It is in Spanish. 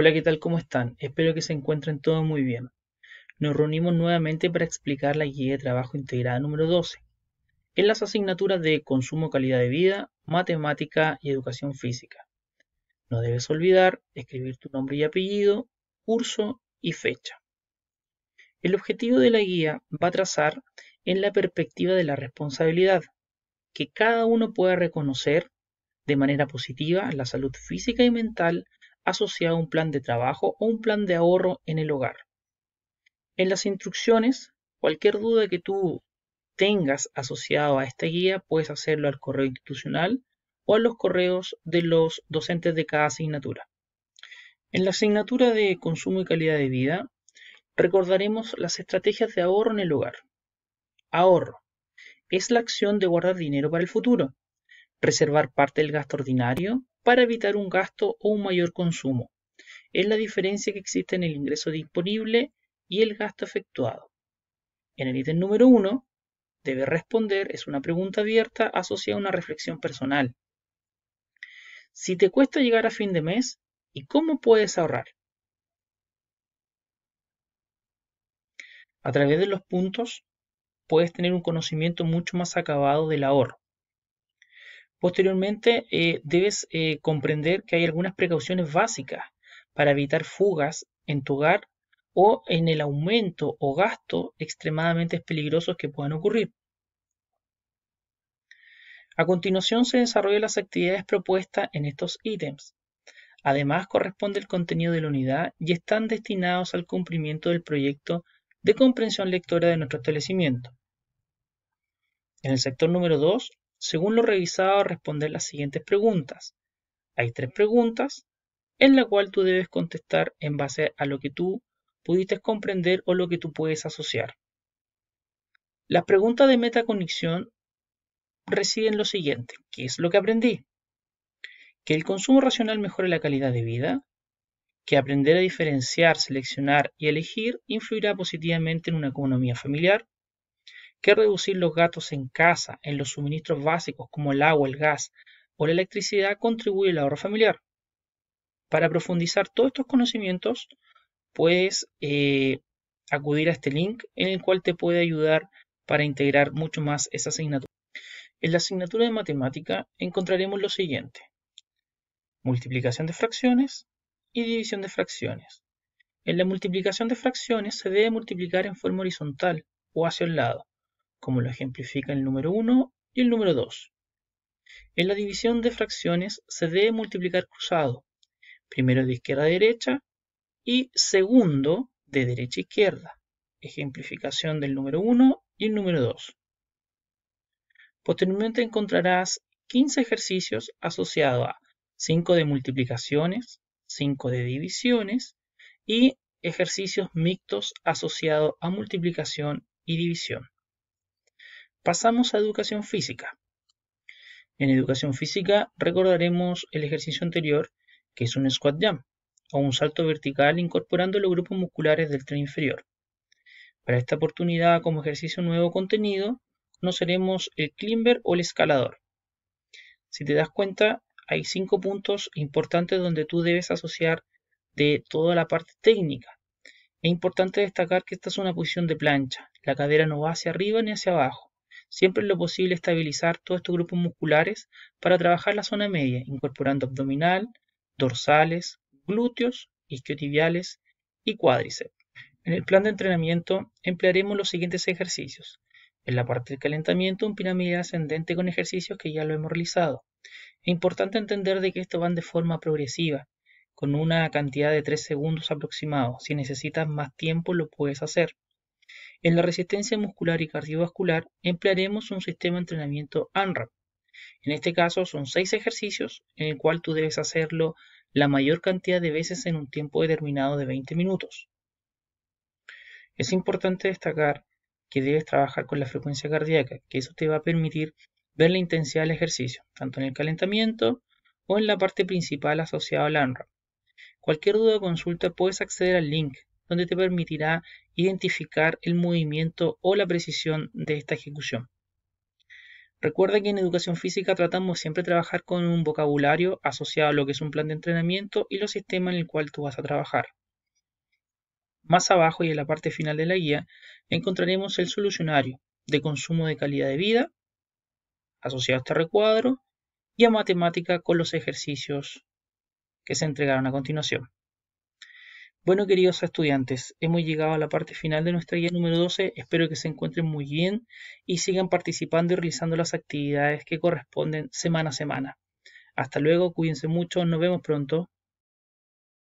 Hola, ¿qué tal? ¿Cómo están? Espero que se encuentren todos muy bien. Nos reunimos nuevamente para explicar la guía de trabajo integrada número 12, en las asignaturas de consumo, calidad de vida, matemática y educación física. No debes olvidar escribir tu nombre y apellido, curso y fecha. El objetivo de la guía va a trazar en la perspectiva de la responsabilidad, que cada uno pueda reconocer de manera positiva la salud física y mental asociado a un plan de trabajo o un plan de ahorro en el hogar. En las instrucciones, cualquier duda que tú tengas asociado a esta guía, puedes hacerlo al correo institucional o a los correos de los docentes de cada asignatura. En la asignatura de consumo y calidad de vida, recordaremos las estrategias de ahorro en el hogar. Ahorro es la acción de guardar dinero para el futuro, reservar parte del gasto ordinario para evitar un gasto o un mayor consumo. Es la diferencia que existe en el ingreso disponible y el gasto efectuado. En el ítem número 1, debe responder es una pregunta abierta asociada a una reflexión personal. Si te cuesta llegar a fin de mes, ¿y cómo puedes ahorrar? A través de los puntos puedes tener un conocimiento mucho más acabado del ahorro. Posteriormente, eh, debes eh, comprender que hay algunas precauciones básicas para evitar fugas en tu hogar o en el aumento o gasto extremadamente peligrosos que puedan ocurrir. A continuación se desarrollan las actividades propuestas en estos ítems. Además, corresponde el contenido de la unidad y están destinados al cumplimiento del proyecto de comprensión lectora de nuestro establecimiento. En el sector número 2, según lo revisado, responder las siguientes preguntas. Hay tres preguntas en la cual tú debes contestar en base a lo que tú pudiste comprender o lo que tú puedes asociar. Las preguntas de residen en lo siguiente. ¿Qué es lo que aprendí? Que el consumo racional mejore la calidad de vida, que aprender a diferenciar, seleccionar y elegir influirá positivamente en una economía familiar, que reducir los gastos en casa, en los suministros básicos como el agua, el gas o la electricidad contribuye al ahorro familiar. Para profundizar todos estos conocimientos, puedes eh, acudir a este link en el cual te puede ayudar para integrar mucho más esa asignatura. En la asignatura de matemática encontraremos lo siguiente. Multiplicación de fracciones y división de fracciones. En la multiplicación de fracciones se debe multiplicar en forma horizontal o hacia un lado, como lo ejemplifica el número 1 y el número 2. En la división de fracciones se debe multiplicar cruzado, primero de izquierda a derecha y segundo de derecha a izquierda, ejemplificación del número 1 y el número 2. Posteriormente encontrarás 15 ejercicios asociados a 5 de multiplicaciones, 5 de divisiones y ejercicios mixtos asociados a multiplicación y división. Pasamos a educación física. En educación física recordaremos el ejercicio anterior, que es un squat jump, o un salto vertical incorporando los grupos musculares del tren inferior. Para esta oportunidad, como ejercicio nuevo contenido, conoceremos el climber o el escalador. Si te das cuenta, hay cinco puntos importantes donde tú debes asociar de toda la parte técnica. Es importante destacar que esta es una posición de plancha, la cadera no va hacia arriba ni hacia abajo. Siempre es lo posible estabilizar todos estos grupos musculares para trabajar la zona media, incorporando abdominal, dorsales, glúteos, isquiotibiales y cuádriceps. En el plan de entrenamiento emplearemos los siguientes ejercicios. En la parte del calentamiento, un pirámide ascendente con ejercicios que ya lo hemos realizado. Es importante entender de que estos van de forma progresiva, con una cantidad de 3 segundos aproximados. Si necesitas más tiempo, lo puedes hacer. En la resistencia muscular y cardiovascular emplearemos un sistema de entrenamiento ANRAP. En este caso son seis ejercicios en el cual tú debes hacerlo la mayor cantidad de veces en un tiempo determinado de 20 minutos. Es importante destacar que debes trabajar con la frecuencia cardíaca, que eso te va a permitir ver la intensidad del ejercicio, tanto en el calentamiento o en la parte principal asociada al ANRAP. Cualquier duda o consulta puedes acceder al link, donde te permitirá identificar el movimiento o la precisión de esta ejecución. Recuerda que en educación física tratamos siempre de trabajar con un vocabulario asociado a lo que es un plan de entrenamiento y los sistemas en el cual tú vas a trabajar. Más abajo y en la parte final de la guía encontraremos el solucionario de consumo de calidad de vida asociado a este recuadro y a matemática con los ejercicios que se entregaron a continuación. Bueno, queridos estudiantes, hemos llegado a la parte final de nuestra guía número 12. Espero que se encuentren muy bien y sigan participando y realizando las actividades que corresponden semana a semana. Hasta luego, cuídense mucho, nos vemos pronto.